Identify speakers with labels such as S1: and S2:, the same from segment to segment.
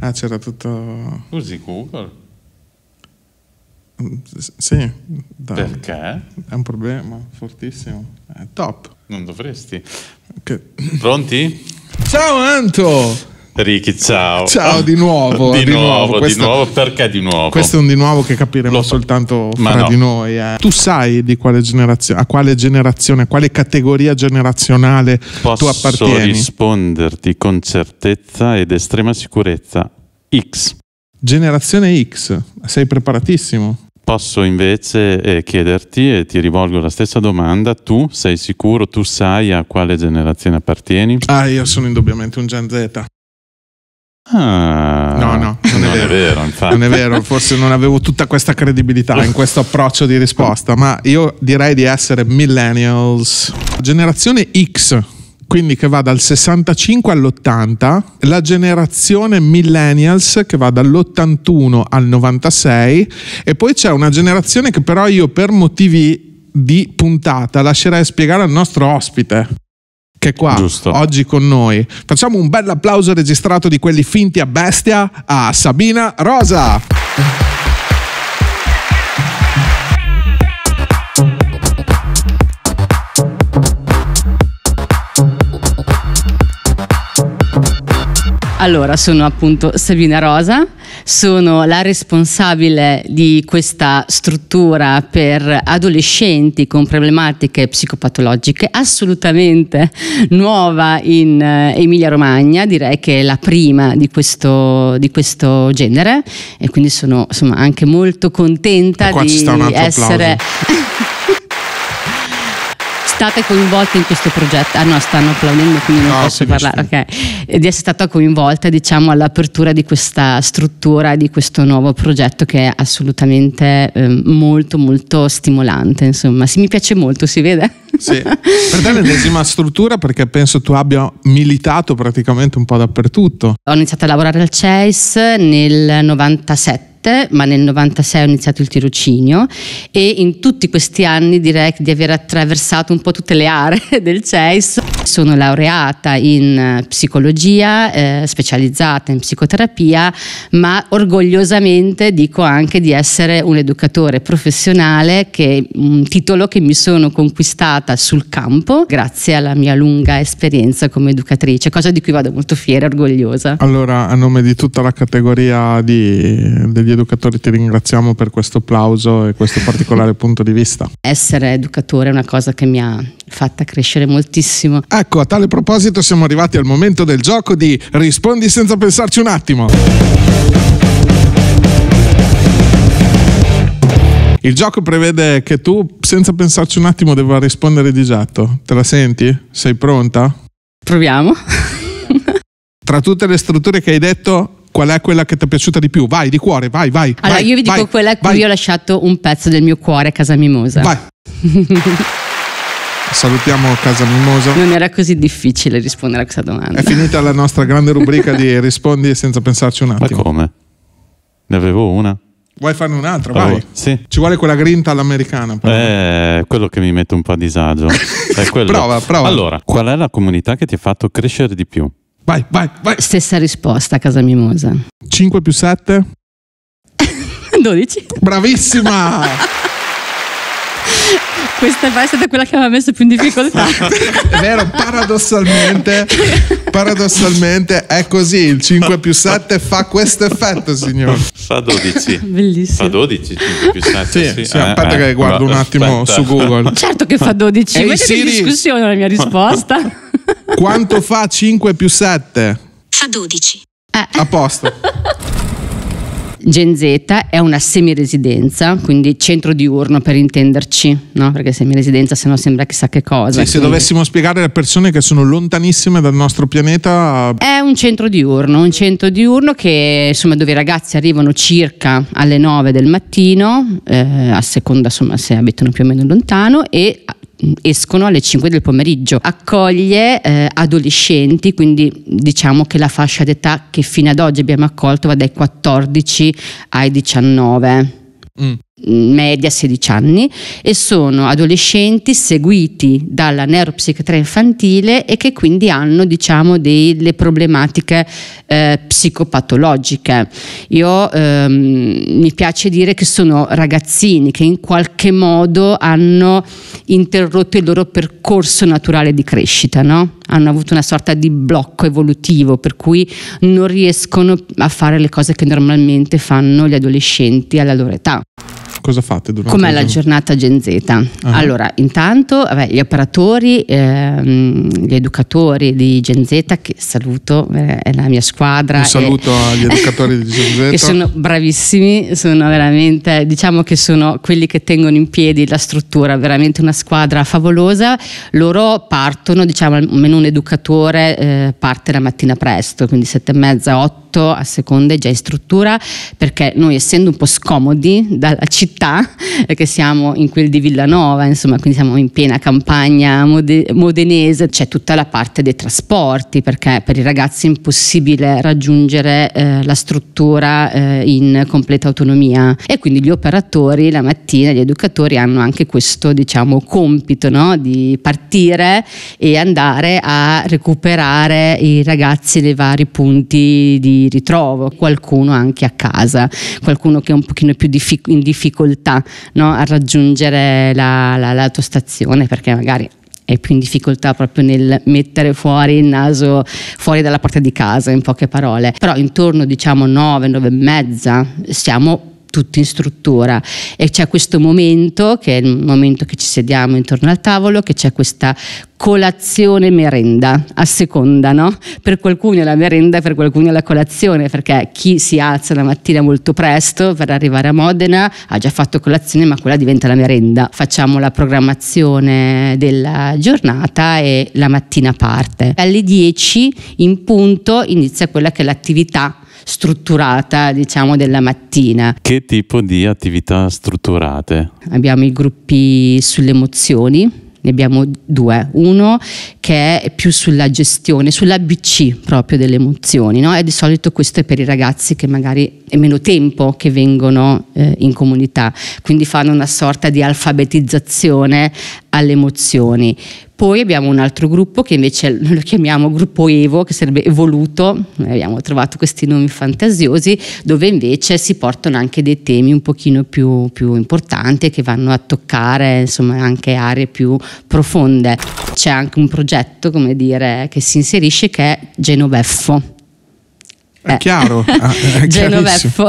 S1: Ah, c'era tutto... Usi Google? sì. Dai. Perché? È un problema fortissimo. È top.
S2: Non dovresti. Okay. Pronti? Ciao Anto! Ricky, ciao. Ciao
S1: di nuovo. di, di, nuovo, nuovo. Questo, di nuovo,
S2: perché di nuovo? Questo
S1: è un di nuovo che capiremo soltanto fra no. di noi. Eh. Tu sai di quale generazione, a quale generazione, a quale categoria generazionale Posso tu appartieni? Posso
S2: risponderti con certezza ed estrema sicurezza.
S1: X. Generazione X, sei preparatissimo?
S2: Posso invece eh, chiederti e ti rivolgo la stessa domanda, tu sei sicuro, tu sai a quale generazione appartieni?
S1: Ah, io sono indubbiamente un Gen Z.
S2: Ah, no, no, non, non è, vero. È vero infatti. Non
S1: è vero, forse non avevo tutta questa credibilità in questo approccio di risposta, ma io direi di essere millennials. Generazione X, quindi che va dal 65 all'80, la generazione millennials che va dall'81 al 96 e poi c'è una generazione che però io per motivi di puntata lascerei spiegare al nostro ospite che è qua Giusto. oggi con noi. Facciamo un bel applauso registrato di quelli finti a bestia a Sabina Rosa.
S3: Allora, sono appunto Sabina Rosa, sono la responsabile di questa struttura per adolescenti con problematiche psicopatologiche assolutamente nuova in eh, Emilia Romagna, direi che è la prima di questo, di questo genere e quindi sono insomma, anche molto contenta di essere... state coinvolte in questo progetto. Ah no, stanno applaudendo, quindi non no, posso parlare. Okay. Di essere stata coinvolta diciamo, all'apertura di questa struttura, di questo nuovo progetto che è assolutamente eh, molto molto stimolante. Insomma, sì, mi piace molto, si vede.
S1: Sì. Per te l'ennesima struttura perché penso tu abbia militato praticamente un po' dappertutto.
S3: Ho iniziato a lavorare al CES nel 97 arte, ma nel 96 ho iniziato il tirocinio e in tutti questi anni direi di aver attraversato un po' tutte le aree del CEIS sono laureata in eh, psicologia, eh, specializzata in psicoterapia, ma orgogliosamente dico anche di essere un educatore professionale, che è un titolo che mi sono conquistata sul campo grazie alla mia lunga esperienza come educatrice, cosa di cui vado molto fiera e orgogliosa. Allora, a
S1: nome di tutta la categoria di, degli educatori ti ringraziamo per questo applauso e questo particolare punto di vista.
S3: Essere educatore è una cosa che mi ha fatta crescere moltissimo. Ah,
S1: Ecco, a tale proposito siamo arrivati al momento del gioco di Rispondi senza pensarci un attimo. Il gioco prevede che tu, senza pensarci un attimo, debba rispondere di getto. Te la senti? Sei pronta? Proviamo. Tra tutte le strutture che hai detto, qual è quella che ti è piaciuta di più? Vai, di cuore, vai, vai. Allora, vai, io vi dico vai,
S3: quella a cui vai. ho lasciato un pezzo del mio cuore a casa Mimosa. Vai.
S1: Salutiamo Casa Mimosa. Non
S3: era così difficile rispondere a questa domanda.
S1: È finita la nostra grande rubrica di rispondi senza pensarci un attimo. Ma come?
S2: Ne avevo una.
S1: Vuoi farne un'altra? Vai. sì. Ci vuole quella grinta all'americana.
S2: Eh, quello che mi mette un po' a disagio. È quello. prova, prova. Allora, qual è la comunità che ti ha fatto crescere di più?
S1: Vai, vai, vai. Stessa risposta, Casa Mimosa. 5 più 7? 12. Bravissima! questa è stata quella che mi ha messo più in difficoltà. è vero, paradossalmente, paradossalmente è così, il 5 più 7 fa questo effetto, signore.
S2: Fa 12. Bellissimo. Fa 12, 5 più 7. Sì,
S1: sì. sì eh, aspetta eh, che eh, guardo un eh, attimo aspetta. su Google. Certo che fa
S3: 12, hey, mettete in discussione la mia risposta.
S1: Quanto fa 5 più 7?
S3: Fa 12. Eh. A
S1: posto.
S3: Gen Z è una semiresidenza, quindi centro diurno per intenderci, no? perché semiresidenza se no sembra chissà che cosa. Sì, se dovessimo
S1: spiegare a persone che sono lontanissime dal nostro pianeta...
S3: È un centro diurno, un centro diurno che, insomma, dove i ragazzi arrivano circa alle 9 del mattino, eh, a seconda insomma, se abitano più o meno lontano, e escono alle 5 del pomeriggio, accoglie eh, adolescenti, quindi diciamo che la fascia d'età che fino ad oggi abbiamo accolto va dai 14 ai 19. Mm media 16 anni e sono adolescenti seguiti dalla neuropsichiatria infantile e che quindi hanno diciamo delle problematiche eh, psicopatologiche. Io ehm, mi piace dire che sono ragazzini che in qualche modo hanno interrotto il loro percorso naturale di crescita, no? hanno avuto una sorta di blocco evolutivo per cui non riescono a fare le cose che normalmente fanno gli adolescenti alla loro età cosa fate durante Com'è la giornata Gen Z? Ah. Allora, intanto vabbè, gli operatori, ehm, gli educatori di Gen Z, che saluto, eh, è la mia squadra. Un saluto e... agli
S1: educatori di Gen Z. che sono
S3: bravissimi, sono veramente, diciamo che sono quelli che tengono in piedi la struttura, veramente una squadra favolosa. Loro partono, diciamo, almeno un educatore eh, parte la mattina presto, quindi sette e mezza, otto a seconda è già in struttura, perché noi essendo un po' scomodi dalla città, città, perché eh, siamo in quel di Villanova, insomma, quindi siamo in piena campagna modenese, c'è tutta la parte dei trasporti, perché per i ragazzi è impossibile raggiungere eh, la struttura eh, in completa autonomia e quindi gli operatori la mattina, gli educatori hanno anche questo diciamo, compito no? di partire e andare a recuperare i ragazzi dei vari punti di ritrovo, qualcuno anche a casa, qualcuno che è un pochino più diffic- in difficoltà difficoltà no, a raggiungere la, la, la tua stazione perché magari è più in difficoltà proprio nel mettere fuori il naso fuori dalla porta di casa in poche parole però intorno diciamo 9 9 e mezza siamo tutti in struttura e c'è questo momento che è il momento che ci sediamo intorno al tavolo che c'è questa colazione merenda a seconda no? per qualcuno è la merenda per qualcuno è la colazione perché chi si alza la mattina molto presto per arrivare a Modena ha già fatto colazione ma quella diventa la merenda facciamo la programmazione della giornata e la mattina parte alle 10 in punto inizia quella che è l'attività strutturata diciamo della mattina.
S2: Che tipo di attività strutturate?
S3: Abbiamo i gruppi sulle emozioni ne abbiamo due. Uno che è più sulla gestione, sull'ABC proprio delle emozioni, no? e di solito questo è per i ragazzi che magari è meno tempo che vengono eh, in comunità, quindi fanno una sorta di alfabetizzazione alle emozioni. Poi abbiamo un altro gruppo che invece lo chiamiamo gruppo Evo, che sarebbe evoluto, abbiamo trovato questi nomi fantasiosi, dove invece si portano anche dei temi un pochino più, più importanti che vanno a toccare insomma, anche aree più profonde. C'è anche un progetto, come dire, che si inserisce che è Genoveffo. È eh. chiaro, ah, è Genoveffo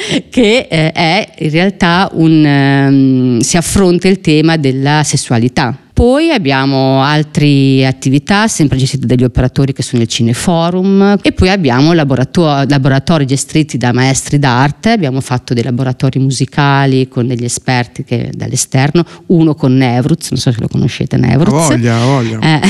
S3: che eh, è in realtà un... Um, si affronta il tema della sessualità. Poi abbiamo altre attività, sempre gestite dagli operatori che sono il Cineforum e poi abbiamo laborato- laboratori gestiti da maestri d'arte, abbiamo fatto dei laboratori musicali con degli esperti che, dall'esterno, uno con Nevruz, non so se lo conoscete Nevruz. Voglia, voglia. Eh.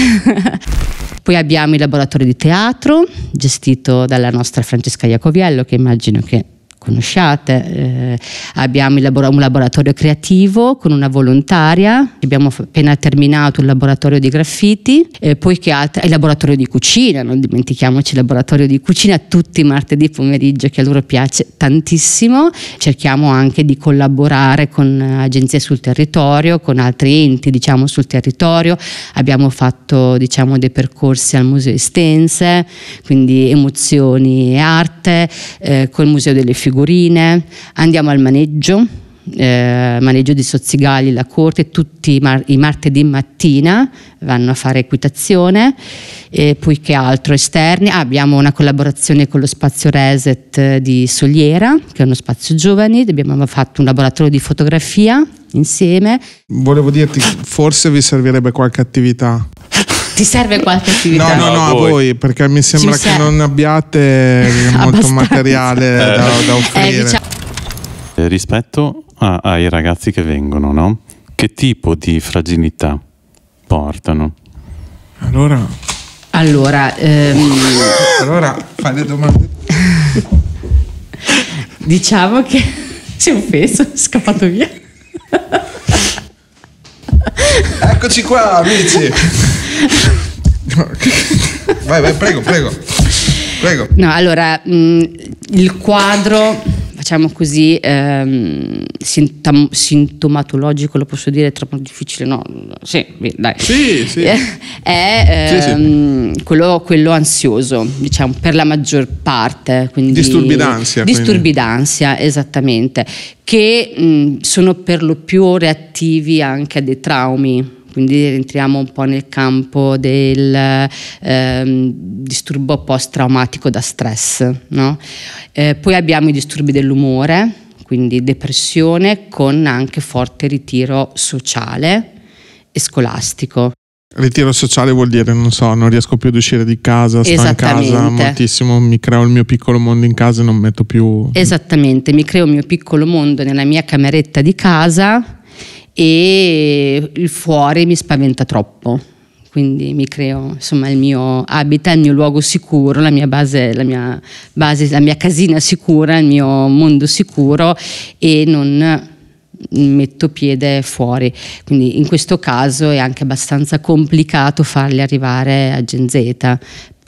S3: Poi abbiamo il laboratorio di teatro gestito dalla nostra Francesca Iacoviello che immagino che conosciate. Eh, abbiamo un laboratorio creativo con una volontaria, abbiamo appena terminato un laboratorio di graffiti, eh, poi che altro? il laboratorio di cucina, non dimentichiamoci il laboratorio di cucina tutti i martedì pomeriggio che a loro piace tantissimo. Cerchiamo anche di collaborare con agenzie sul territorio, con altri enti diciamo sul territorio. Abbiamo fatto diciamo dei percorsi al Museo Estense, quindi emozioni e arte, eh, col Museo delle Figure figurine, andiamo al maneggio, eh, maneggio di Sozzigali, la corte, tutti i, mar- i, martedì mattina vanno a fare equitazione, e poi che altro esterni, ah, abbiamo una collaborazione con lo spazio Reset eh, di Soliera, che è uno spazio giovani, abbiamo fatto un laboratorio di fotografia insieme. Volevo dirti, forse vi servirebbe qualche attività ti serve qualche attività? No, no, no, a voi,
S1: perché mi sembra che non abbiate molto materiale da, eh. da eh,
S3: offrire. Diciamo- eh,
S2: diciamo... rispetto a, ai ragazzi che vengono, no? Che tipo di fragilità portano?
S1: Allora... Allora... Ehm... allora, fai le domande. diciamo che... Si è offeso, è scappato via. Eccoci qua, amici vai, vai, prego, prego. prego.
S3: No, allora, mh, mm, il quadro, facciamo così, ehm, sintom- sintomatologico, lo posso dire, è troppo difficile, no? Sì, dai. Sì, sì. Eh, è ehm, sì, sì. Ehm, quello, quello, ansioso, diciamo, per la maggior parte. Quindi, disturbi d'ansia. Disturbi quindi. d'ansia, esattamente, che mh, mm, sono per lo più reattivi anche a dei traumi quindi rientriamo un po' nel campo del ehm, disturbo post-traumatico da stress. No? Eh, poi abbiamo i disturbi dell'umore, quindi depressione con anche forte ritiro sociale e scolastico. Ritiro sociale vuol
S1: dire, non so, non riesco più ad uscire di casa, sto in casa moltissimo, mi creo il mio piccolo mondo in casa e non metto più...
S3: Esattamente, mi creo il mio piccolo mondo nella mia cameretta di casa e il fuori mi spaventa troppo. Quindi mi creo insomma, il mio habitat, il mio luogo sicuro, la mia base, la mia, base, la mia casina sicura, il mio mondo sicuro e non metto piede fuori. Quindi in questo caso è anche abbastanza complicato farli arrivare a Gen Z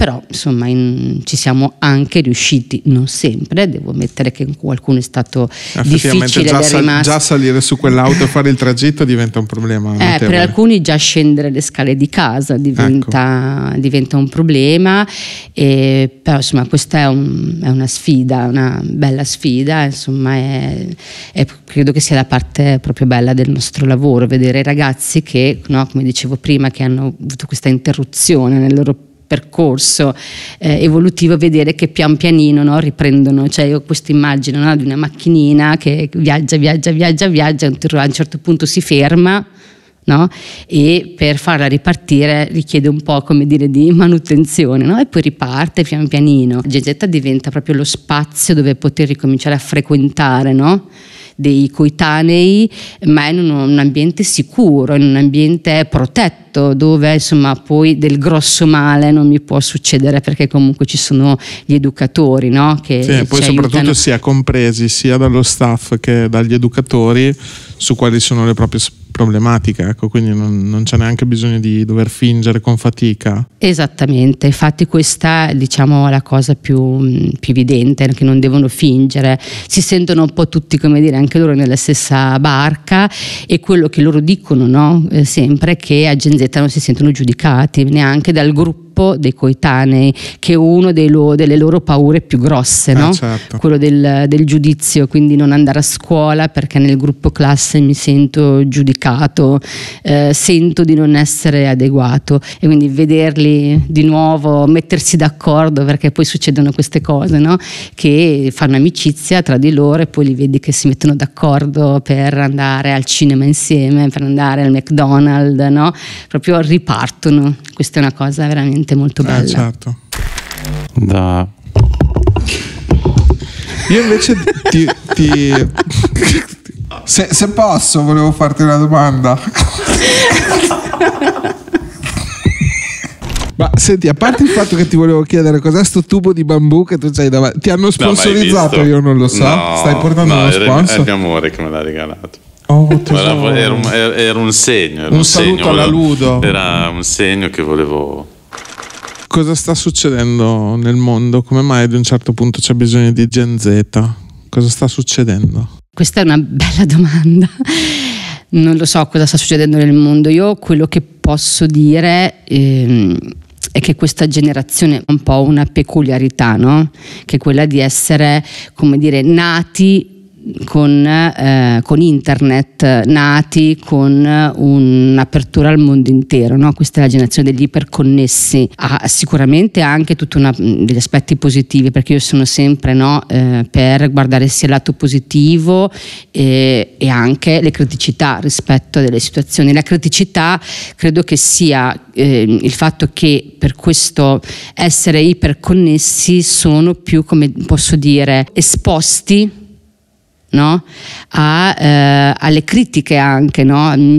S3: però insomma in, ci siamo anche riusciti, non sempre, devo ammettere che qualcuno è stato difficile già, sal-
S1: già salire su quell'auto e fare il tragitto diventa un problema. Eh, per
S3: alcuni già scendere le scale di casa diventa, ecco. diventa un problema, e, però insomma questa è, un, è, una sfida, una bella sfida, insomma è, è, credo che sia la parte proprio bella del nostro lavoro, vedere i ragazzi che, no, come dicevo prima, che hanno avuto questa interruzione nel loro percorso eh, evolutivo vedere che pian pianino no, riprendono, cioè io ho questa immagine no, di una macchinina che viaggia, viaggia, viaggia, viaggia, a un certo punto si ferma no? e per farla ripartire richiede un po' come dire di manutenzione no? e poi riparte pian pianino. Gegetta diventa proprio lo spazio dove poter ricominciare a frequentare no? dei coetanei, ma in un, un ambiente sicuro, in un ambiente protetto progetto dove insomma poi del grosso male non mi può succedere perché comunque ci sono gli educatori no? che sì, poi soprattutto aiutano.
S1: sia compresi sia dallo staff che dagli educatori su quali sono le proprie problematiche ecco, quindi non, non c'è neanche bisogno di dover fingere con fatica
S3: esattamente infatti questa diciamo, è diciamo la cosa più, mm, più evidente che non devono fingere si sentono un po' tutti come dire anche loro nella stessa barca e quello che loro dicono no? Eh, sempre che agenzie Z non si sentono giudicati neanche dal gruppo purtroppo dei coetanei, che è una delle loro paure più grosse, eh, certo. quello del, del, giudizio, quindi non andare a scuola perché nel gruppo classe mi sento giudicato, eh, sento di non essere adeguato e quindi vederli di nuovo, mettersi d'accordo perché poi succedono queste cose, no? che fanno amicizia tra di loro e poi li vedi che si mettono d'accordo per andare al cinema insieme, per andare al McDonald's, no? proprio ripartono, questa è una cosa veramente veramente molto ah, bella. Eh, certo.
S2: Da.
S1: Io invece ti... ti... Se, se, posso, volevo farti una domanda. Ma senti, a parte il fatto che ti volevo chiedere cos'è sto tubo di bambù che tu c'hai davanti, ti hanno sponsorizzato, no, io non lo so. No, Stai portando no, uno sponsor? Era, è
S2: mio amore che me l'ha regalato.
S1: Oh, era, era, un,
S2: era, un, segno, era un, un segno, Ludo Era un segno che volevo
S1: cosa sta succedendo nel mondo? Come mai ad un certo punto c'è bisogno di Gen Z? Cosa sta succedendo?
S3: Questa è una bella domanda. Non lo so cosa sta succedendo nel mondo. Io quello che posso dire ehm, è che questa generazione ha un po' una peculiarità, no? che è quella di essere, come dire, nati con, eh, con, internet nati con un'apertura al mondo intero. No? Questa è la generazione degli iperconnessi. Ha sicuramente anche tutti degli aspetti positivi, perché io sono sempre no, eh, per guardare sia il lato positivo e, e anche le criticità rispetto a delle situazioni. La criticità credo che sia eh, il fatto che per questo essere iperconnessi sono più, come posso dire, esposti No? A, eh, alle critiche anche, no? Mm,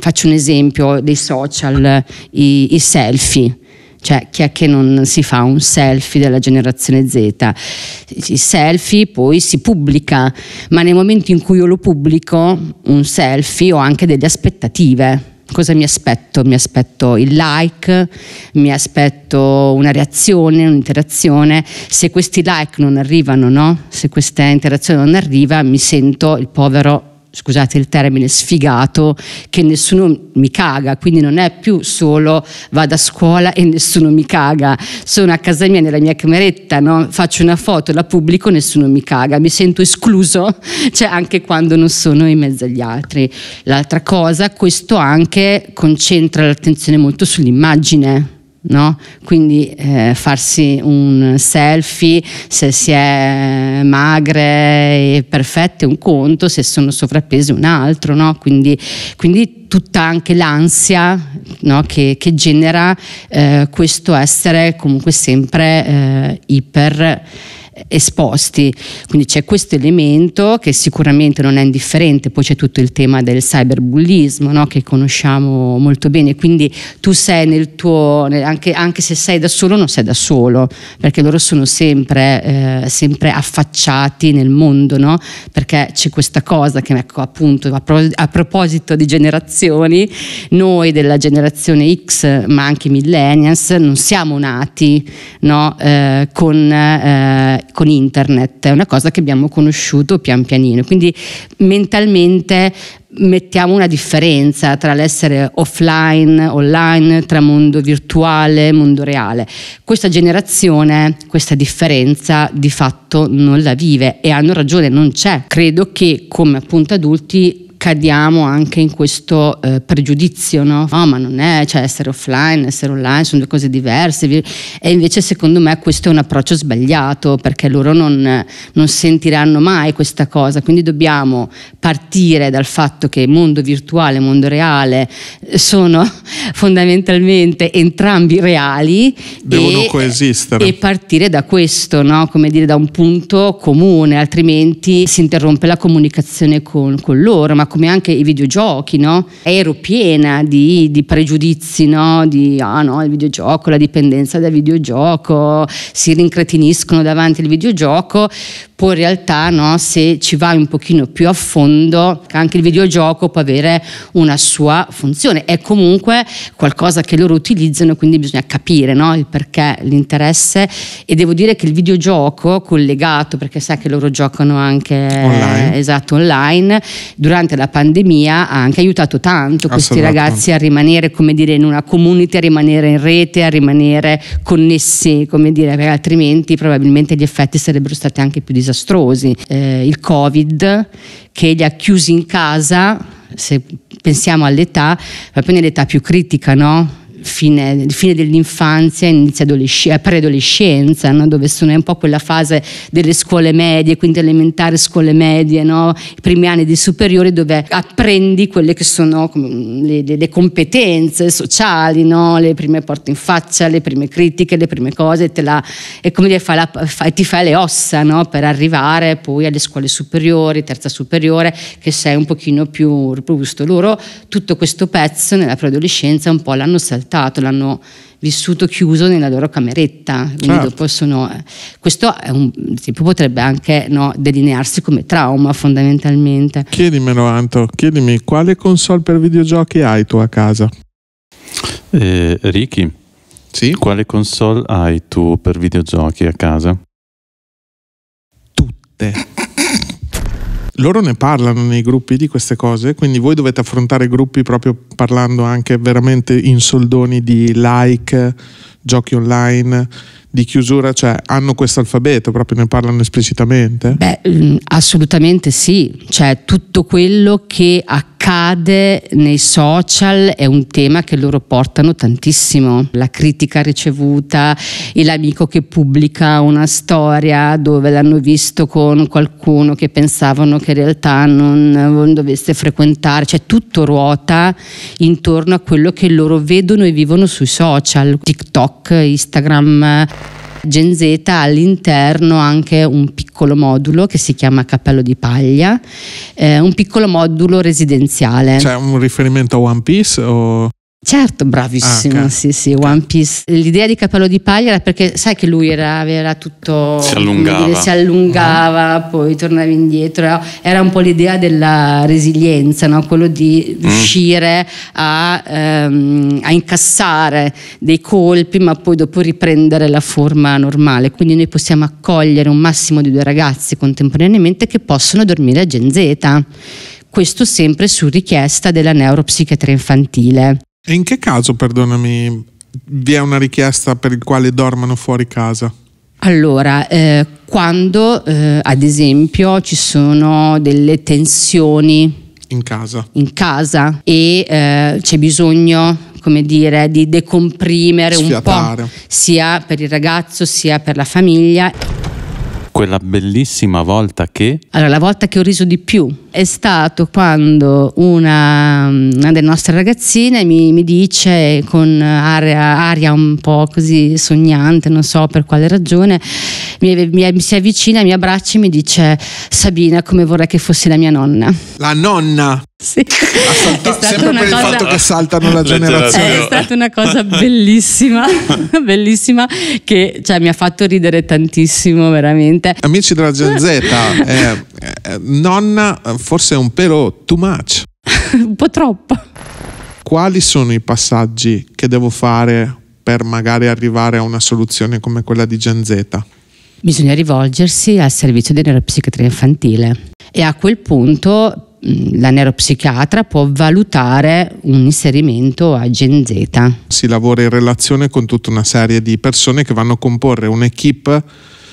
S3: faccio un esempio dei social, i, i selfie. Cioè, chi è che non si fa un selfie della generazione Z? Il selfie poi si pubblica, ma nel momento in cui io lo pubblico, un selfie ho anche delle aspettative cosa mi aspetto? Mi aspetto il like, mi aspetto una reazione, un'interazione. Se questi like non arrivano, no? se questa interazione non arriva, mi sento il povero scusate il termine, sfigato, che nessuno mi caga, quindi non è più solo vado a scuola e nessuno mi caga, sono a casa mia nella mia cameretta, no? faccio una foto, la pubblico, nessuno mi caga, mi sento escluso, cioè anche quando non sono in mezzo agli altri. L'altra cosa, questo anche concentra l'attenzione molto sull'immagine No? Quindi eh, farsi un selfie se si è magre e perfette un conto, se sono sovrappese un altro, no? Quindi, quindi tutta anche l'ansia no? che, che, genera eh, questo essere comunque sempre eh, iper esposti. Quindi c'è questo elemento che sicuramente non è indifferente, poi c'è tutto il tema del cyberbullismo no? che conosciamo molto bene, quindi tu sei nel tuo, anche, anche, se sei da solo non sei da solo, perché loro sono sempre, eh, sempre affacciati nel mondo, no? perché c'è questa cosa che ecco appunto a, pro, a proposito di generazioni, noi della generazione X ma anche millennials non siamo nati no? eh, con eh, con internet, è una cosa che abbiamo conosciuto pian pianino, quindi mentalmente mettiamo una differenza tra l'essere offline, online, tra mondo virtuale e mondo reale. Questa generazione questa differenza di fatto non la vive e hanno ragione, non c'è. Credo che come appunto adulti cadiamo anche in questo eh, pregiudizio, no? Oh, ma non è, cioè essere offline, essere online sono due cose diverse. E invece secondo me questo è un approccio sbagliato perché loro non, non sentiranno mai questa cosa. Quindi dobbiamo partire dal fatto che mondo virtuale e mondo reale eh, sono fondamentalmente entrambi reali. Devono e,
S1: coesistere. E
S3: partire da questo, no? come dire, da un punto comune, altrimenti si interrompe la comunicazione con, con loro, ma come anche i videogiochi, no? Ero piena di, di pregiudizi, no? Di, ah no, il videogioco, la dipendenza dal videogioco, si rincretiniscono davanti al videogioco, poi in realtà no, se ci vai un pochino più a fondo anche il videogioco può avere una sua funzione è comunque qualcosa che loro utilizzano quindi bisogna capire no, il perché l'interesse e devo dire che il videogioco collegato perché sai che loro giocano anche online. esatto online durante la pandemia ha anche aiutato tanto questi ragazzi a rimanere come dire in una community a rimanere in rete a rimanere connessi come dire altrimenti probabilmente gli effetti sarebbero stati anche più disastrosi disastrosi. Eh, il Covid che li ha chiusi in casa, se pensiamo all'età, proprio nell'età più critica, no? fine, fine dell'infanzia, inizio adolescenza, eh, preadolescenza, no? dove sono un po' quella fase delle scuole medie, quindi elementare, scuole medie, no? i primi anni di superiore, dove apprendi quelle che sono le, le, le competenze sociali, no? le prime porte in faccia, le prime critiche, le prime cose, te la, e come dire, fa la, fa, ti fai le ossa per arrivare poi alle scuole superiori, terza superiore, che sei un pochino più robusto. Loro tutto questo pezzo nella preadolescenza un po' l'hanno saltato saltato, l'hanno vissuto chiuso nella loro cameretta. Certo. Sono, eh, questo un, tipo, potrebbe anche no, delinearsi come trauma fondamentalmente.
S1: Chiedimelo Anto, chiedimi quale console per videogiochi hai tu a casa?
S2: Eh, Ricky, sì? quale console hai tu per videogiochi a casa?
S1: Tutte loro ne parlano nei gruppi di queste cose, quindi voi dovete affrontare gruppi proprio parlando anche veramente in soldoni di like, giochi online, di chiusura, cioè hanno questo alfabeto, proprio ne parlano
S3: esplicitamente? Beh, mm, assolutamente sì, cioè tutto quello che accade accade nei social è un tema che loro portano tantissimo. La critica ricevuta, l'amico che pubblica una storia dove l'hanno visto con qualcuno che pensavano che in realtà non, non dovesse frequentare, cioè tutto ruota intorno a quello che loro vedono e vivono sui social, TikTok, Instagram. Gen Z ha all'interno anche un piccolo modulo che si chiama Cappello di Paglia, eh, un piccolo modulo residenziale. C'è
S1: un riferimento a One Piece? O... Certo, bravissimo, ah, okay. sì, sì, One
S3: Piece. L'idea di Capello di Paglia era perché sai che lui era, era tutto... Si allungava. Dire, si allungava, uh-huh. poi tornava indietro. Era un po' l'idea della resilienza, no? quello di mm. riuscire mm. a, ehm, a, incassare dei colpi ma poi dopo riprendere la forma normale. Quindi noi possiamo accogliere un massimo di due ragazzi contemporaneamente che possono dormire a Gen Z questo sempre su richiesta della neuropsichiatria infantile.
S1: E in che caso, perdonami, vi è una richiesta per il quale dormano fuori casa?
S3: Allora, eh, quando eh, ad esempio ci sono delle tensioni in casa, in casa e eh, c'è bisogno come dire, di decomprimere Sfiatare. un po', sia per il ragazzo sia per la famiglia.
S2: Quella bellissima volta che...
S3: Allora, la volta che ho riso di più è stato quando una, una delle nostre ragazzine mi, mi dice con aria, aria, un po' così sognante, non so per quale ragione, mi, mi, mi si avvicina, mi abbraccia e mi dice Sabina come vorrei che fossi la mia nonna.
S1: La nonna?
S3: Sì. Salta-
S1: sempre per cosa... il fatto che saltano la generazione. Eh, è stata una cosa
S3: bellissima, bellissima, che cioè, mi ha fatto ridere tantissimo, veramente. Amici della Gen Z, eh,
S1: eh, nonna eh, forse è un pelo too much.
S3: un po' troppo.
S1: Quali sono i passaggi che devo fare per magari arrivare a una soluzione come quella di Gen Z?
S3: Bisogna rivolgersi al servizio di neuropsichiatria infantile e a quel punto mm, la neuropsichiatra può valutare un inserimento a Gen Z.
S1: Si lavora in relazione con tutta una serie di persone che vanno a comporre un'equipe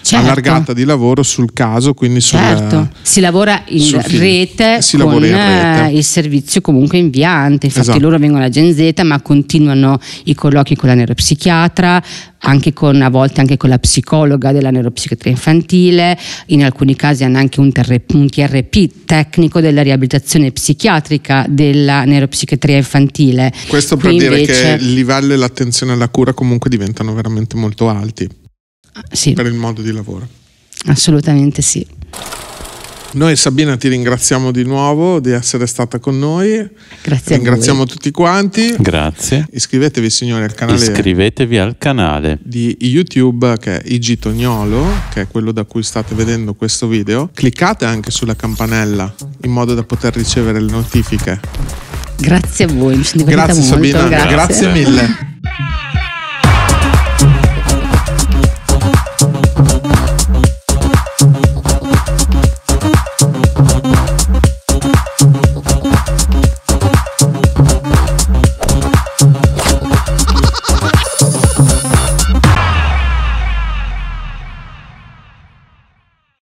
S3: certo. allargata
S1: di lavoro sul
S3: caso, quindi sul, certo. si lavora in rete si con in eh, rete. il servizio comunque inviante, infatti esatto. loro vengono alla Gen Z ma continuano i colloqui con la neuropsichiatra, anche con, a volte anche con la psicologa della neuropsichiatria infantile, in alcuni casi hanno anche un, TRP, un TRP tecnico della riabilitazione psichiatrica della neuropsichiatria infantile. Questo per Qui dire invece... che
S1: il livello e l'attenzione alla cura comunque diventano veramente molto alti sì. per il modo di lavoro.
S3: Assolutamente
S2: sì.
S1: Noi Sabina ti ringraziamo di nuovo di essere stata con noi. Grazie. Ringraziamo a voi. tutti quanti. Grazie. Iscrivetevi signori al canale. Iscrivetevi
S2: al canale
S1: di YouTube che è Igitognolo, che è quello da cui state vedendo questo video. Cliccate anche sulla campanella in modo da poter ricevere le notifiche.
S3: Grazie a voi, mi sono divertita Grazie molto. Sabina, grazie, grazie mille.